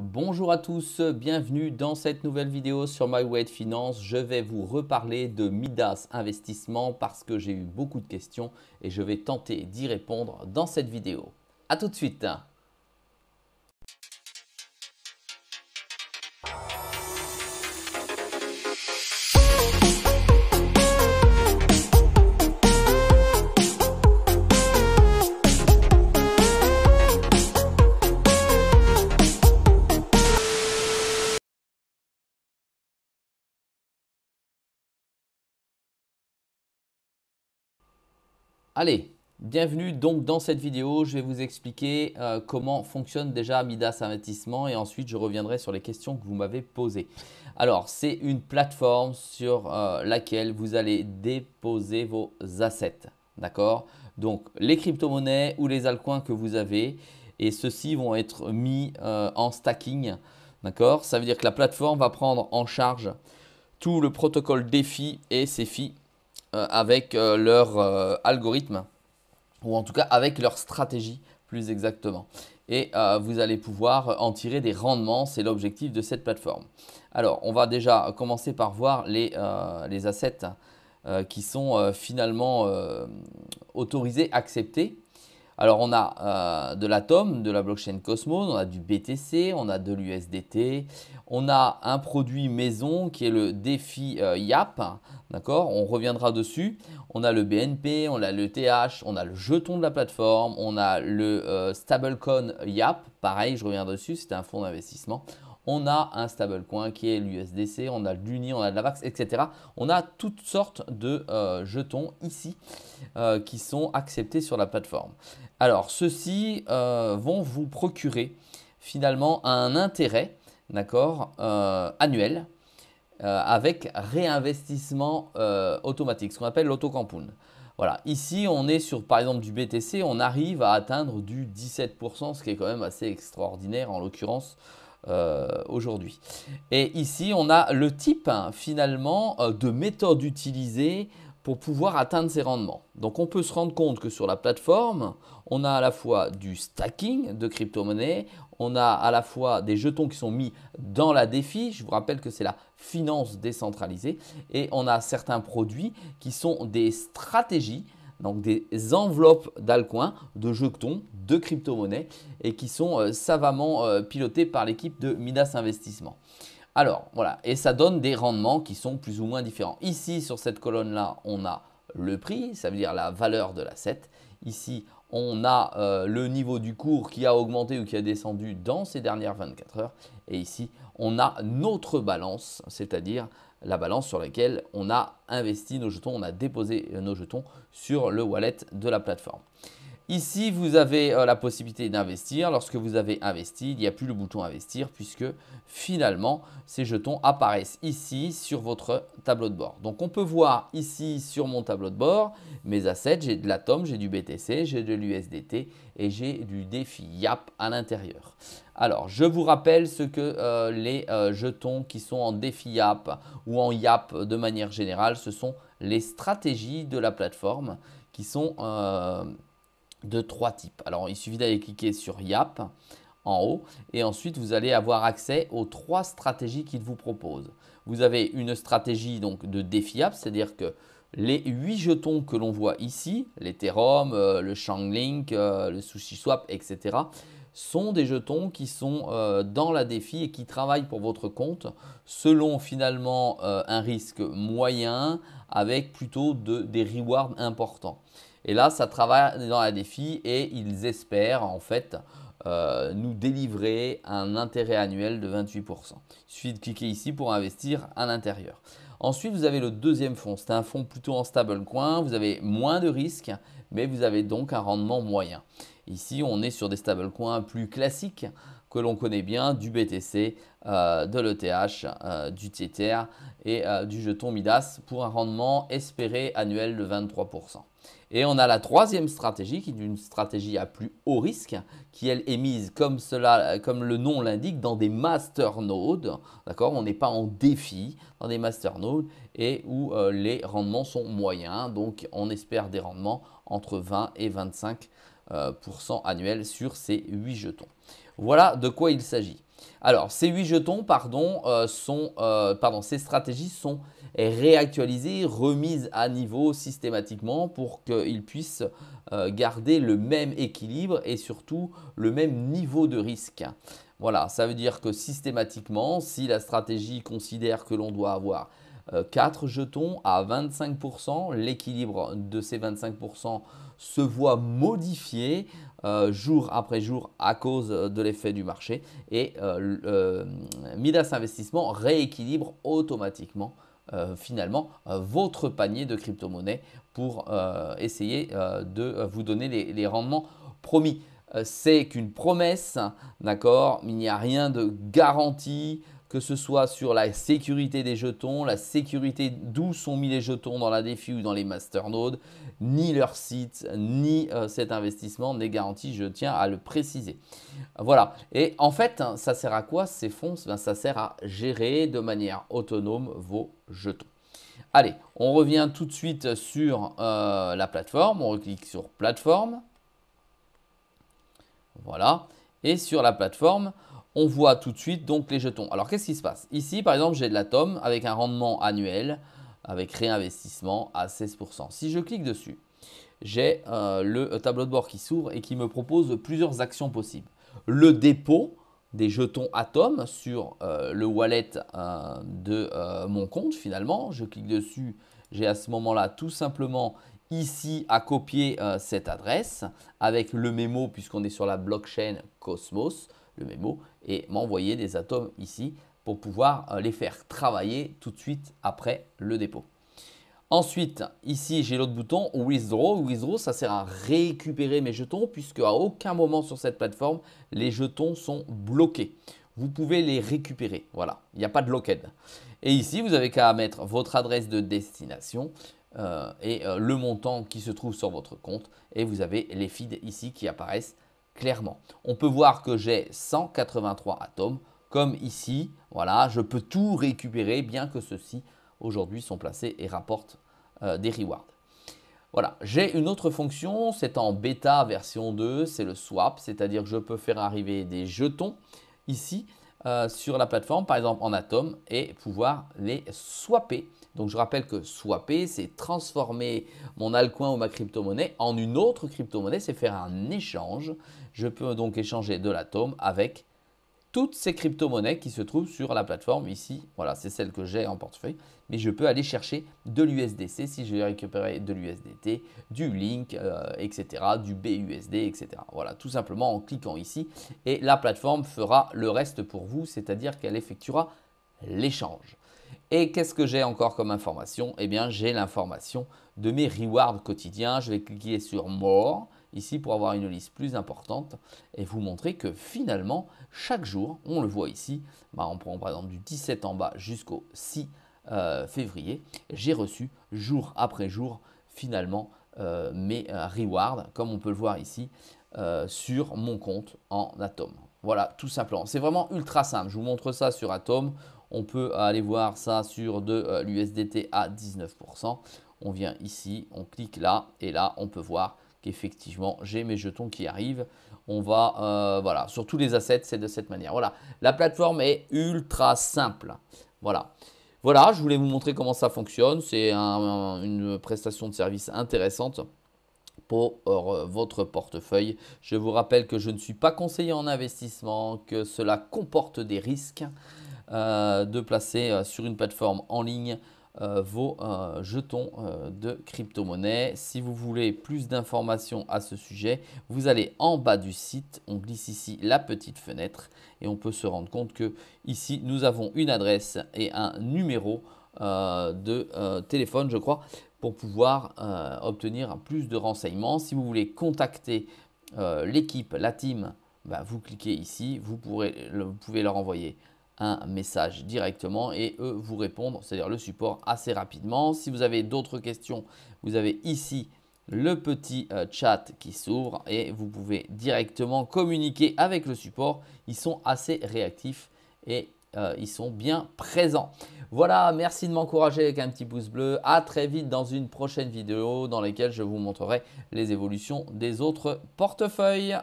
Bonjour à tous, bienvenue dans cette nouvelle vidéo sur MyWed Finance. Je vais vous reparler de Midas Investissement parce que j'ai eu beaucoup de questions et je vais tenter d'y répondre dans cette vidéo. A tout de suite Allez, bienvenue donc dans cette vidéo, je vais vous expliquer euh, comment fonctionne déjà Midas Investissement et ensuite je reviendrai sur les questions que vous m'avez posées. Alors, c'est une plateforme sur euh, laquelle vous allez déposer vos assets, d'accord Donc, les crypto-monnaies ou les alcoins que vous avez et ceux-ci vont être mis euh, en stacking, d'accord Ça veut dire que la plateforme va prendre en charge tout le protocole DeFi et ses filles. Euh, avec euh, leur euh, algorithme, ou en tout cas avec leur stratégie plus exactement. Et vous allez pouvoir en tirer des rendements, c'est l'objectif de cette plateforme. Alors, on va déjà commencer par voir les, assets qui sont finalement autorisés, acceptés alors on a euh, de l'Atom, de la blockchain Cosmos, on a du BTC, on a de l'USDT, on a un produit maison qui est le défi YAP, euh, d'accord On reviendra dessus. On a le BNP, on a le TH, on a le jeton de la plateforme, on a le euh, stablecoin YAP, pareil, je reviens dessus, c'est un fonds d'investissement on a un stablecoin qui est l'USDC, on a l'UNI, on a de la Vax, etc. On a toutes sortes de euh, jetons ici euh, qui sont acceptés sur la plateforme. Alors, ceux-ci euh, vont vous procurer finalement un intérêt, d'accord, annuel avec réinvestissement automatique, ce qu'on appelle l'autocampoon. Voilà, ici on est sur par exemple du BTC, on arrive à atteindre du 17%, ce qui est quand même assez extraordinaire en l'occurrence euh, aujourd'hui. Et ici, on a le type hein, finalement euh, de méthode utilisée pour pouvoir atteindre ces rendements. Donc on peut se rendre compte que sur la plateforme, on a à la fois du stacking de crypto-monnaies, on a à la fois des jetons qui sont mis dans la défi, je vous rappelle que c'est la finance décentralisée, et on a certains produits qui sont des stratégies donc des enveloppes d'alcoins, de jetons, de crypto-monnaies et qui sont euh, savamment euh, pilotées par l'équipe de Minas Investissement. Alors voilà, et ça donne des rendements qui sont plus ou moins différents. Ici, sur cette colonne-là, on a le prix, ça veut dire la valeur de l'asset. Ici, on a euh, le niveau du cours qui a augmenté ou qui a descendu dans ces dernières 24 heures. Et ici, on a notre balance, c'est-à-dire la balance sur laquelle on a investi nos jetons, on a déposé nos jetons sur le wallet de la plateforme. Ici, vous avez euh, la possibilité d'investir. Lorsque vous avez investi, il n'y a plus le bouton investir puisque finalement, ces jetons apparaissent ici sur votre tableau de bord. Donc, on peut voir ici sur mon tableau de bord mes assets. J'ai de l'Atom, j'ai du BTC, j'ai de l'USDT et j'ai du défi YAP à l'intérieur. Alors, je vous rappelle ce que euh, les euh, jetons qui sont en défi YAP ou en YAP de manière générale, ce sont les stratégies de la plateforme qui sont de trois types. Alors il suffit d'aller cliquer sur YAP en haut et ensuite vous allez avoir accès aux trois stratégies qu'il vous propose. Vous avez une stratégie donc de défi YAP, c'est-à-dire que les huit jetons que l'on voit ici, l'Ethereum, euh, le Shanglink, euh, le le Swap, etc., sont des jetons qui sont euh, dans la défi et qui travaillent pour votre compte selon finalement un risque moyen avec plutôt de, des rewards importants. Et là, ça travaille dans la défi et ils espèrent en fait euh, nous délivrer un intérêt annuel de 28%. Il suffit de cliquer ici pour investir à l'intérieur. Ensuite, vous avez le deuxième fonds. C'est un fonds plutôt en stable coin. Vous avez moins de risques, mais vous avez donc un rendement moyen. Ici, on est sur des stable plus classiques que l'on connaît bien, du BTC, euh, de l'ETH, euh, du TTR et euh, du jeton Midas pour un rendement espéré annuel de 23%. Et on a la troisième stratégie qui est une stratégie à plus haut risque qui elle est mise comme, cela, comme le nom l'indique dans des masternodes. D'accord On n'est pas en défi dans des masternodes et où les rendements sont moyens. Donc on espère des rendements entre 20 et 25% annuels sur ces 8 jetons. Voilà de quoi il s'agit. Alors, ces 8 jetons, pardon, euh, sont, euh, pardon, ces stratégies sont réactualisées, remises à niveau systématiquement pour qu'ils puissent euh, garder le même équilibre et surtout le même niveau de risque. Voilà, ça veut dire que systématiquement, si la stratégie considère que l'on doit avoir 4 jetons à 25%, l'équilibre de ces 25% se voit modifié euh, jour après jour à cause euh, de l'effet du marché et euh, Midas Investissement rééquilibre automatiquement finalement votre panier de crypto monnaie pour essayer de vous donner les, rendements promis. C'est qu'une promesse, d'accord Il n'y a rien de garanti, que ce soit sur la sécurité des jetons, la sécurité d'où sont mis les jetons dans la défi ou dans les masternodes, ni leur site, ni euh, cet investissement n'est garanti, je tiens à le préciser. Voilà, et en fait, hein, ça sert à quoi ces fonds eh Ça sert à gérer de manière autonome vos jetons. Allez, on revient tout de suite sur euh, la plateforme, on clique sur plateforme, voilà, et sur la plateforme, on voit tout de suite donc les jetons. Alors qu'est-ce qui se passe Ici, par exemple, j'ai de l'Atom avec un rendement annuel avec réinvestissement à 16%. Si je clique dessus, j'ai euh, le euh, tableau de bord qui s'ouvre et qui me propose plusieurs actions possibles. Le dépôt des jetons Atom sur euh, le wallet de mon compte finalement. Je clique dessus, j'ai à ce moment-là tout simplement ici à copier cette adresse avec le mémo puisqu'on est sur la blockchain Cosmos le mémo, et m'envoyer des atomes ici pour pouvoir euh, les faire travailler tout de suite après le dépôt. Ensuite, ici, j'ai l'autre bouton Withdraw. Withdraw, ça sert à récupérer mes jetons puisque à aucun moment sur cette plateforme, les jetons sont bloqués. Vous pouvez les récupérer. Voilà, il n'y a pas de locked. Et ici, vous avez qu'à mettre votre adresse de destination euh, et euh, le montant qui se trouve sur votre compte. Et vous avez les feeds ici qui apparaissent clairement. On peut voir que j'ai 183 atomes, comme ici. Voilà, je peux tout récupérer, bien que ceux-ci, aujourd'hui, sont placés et rapportent euh, des rewards. Voilà, j'ai une autre fonction, c'est en bêta version 2, c'est le swap, c'est-à-dire que je peux faire arriver des jetons ici euh, sur la plateforme, par exemple en Atom, et pouvoir les swapper. Donc je rappelle que swapper, c'est transformer mon Alcoin ou ma crypto-monnaie en une autre crypto-monnaie, c'est faire un échange. Je peux donc échanger de l'atome avec toutes ces crypto-monnaies qui se trouvent sur la plateforme ici. Voilà, c'est celle que j'ai en portefeuille. Mais je peux aller chercher de l'USDC si je vais récupérer de l'USDT, du Link, euh, etc., du BUSD, etc. Voilà, tout simplement en cliquant ici. Et la plateforme fera le reste pour vous, c'est-à-dire qu'elle effectuera l'échange. Et qu'est-ce que j'ai encore comme information Eh bien, j'ai l'information de mes rewards quotidiens. Je vais cliquer sur More ici pour avoir une liste plus importante et vous montrer que finalement, chaque jour, on le voit ici, bah, on prend par exemple du 17 en bas jusqu'au 6 euh, février, j'ai reçu jour après jour finalement euh, mes euh, rewards, comme on peut le voir ici, sur mon compte en Atom. Voilà, tout simplement. C'est vraiment ultra simple. Je vous montre ça sur Atom. On peut aller voir ça sur de l'USDT à 19%. On vient ici, on clique là, et là, on peut voir qu'effectivement j'ai mes jetons qui arrivent. On va, euh, voilà, sur tous les assets, c'est de cette manière. Voilà, la plateforme est ultra simple. Voilà. Voilà, je voulais vous montrer comment ça fonctionne. C'est une prestation de service intéressante pour euh, votre portefeuille. Je vous rappelle que je ne suis pas conseiller en investissement, que cela comporte des risques euh, de placer sur une plateforme en ligne euh, vos jetons euh, de crypto-monnaie. Si vous voulez plus d'informations à ce sujet, vous allez en bas du site, on glisse ici la petite fenêtre et on peut se rendre compte que ici nous avons une adresse et un numéro euh, de téléphone, je crois, pour pouvoir obtenir plus de renseignements. Si vous voulez contacter l'équipe, la team, bah, vous cliquez ici, vous, vous pouvez leur envoyer un message directement et eux vous répondre, c'est-à-dire le support assez rapidement. Si vous avez d'autres questions, vous avez ici le petit euh, chat qui s'ouvre et vous pouvez directement communiquer avec le support. Ils sont assez réactifs et euh, ils sont bien présents. Voilà, merci de m'encourager avec un petit pouce bleu. À très vite dans une prochaine vidéo dans laquelle je vous montrerai les évolutions des autres portefeuilles.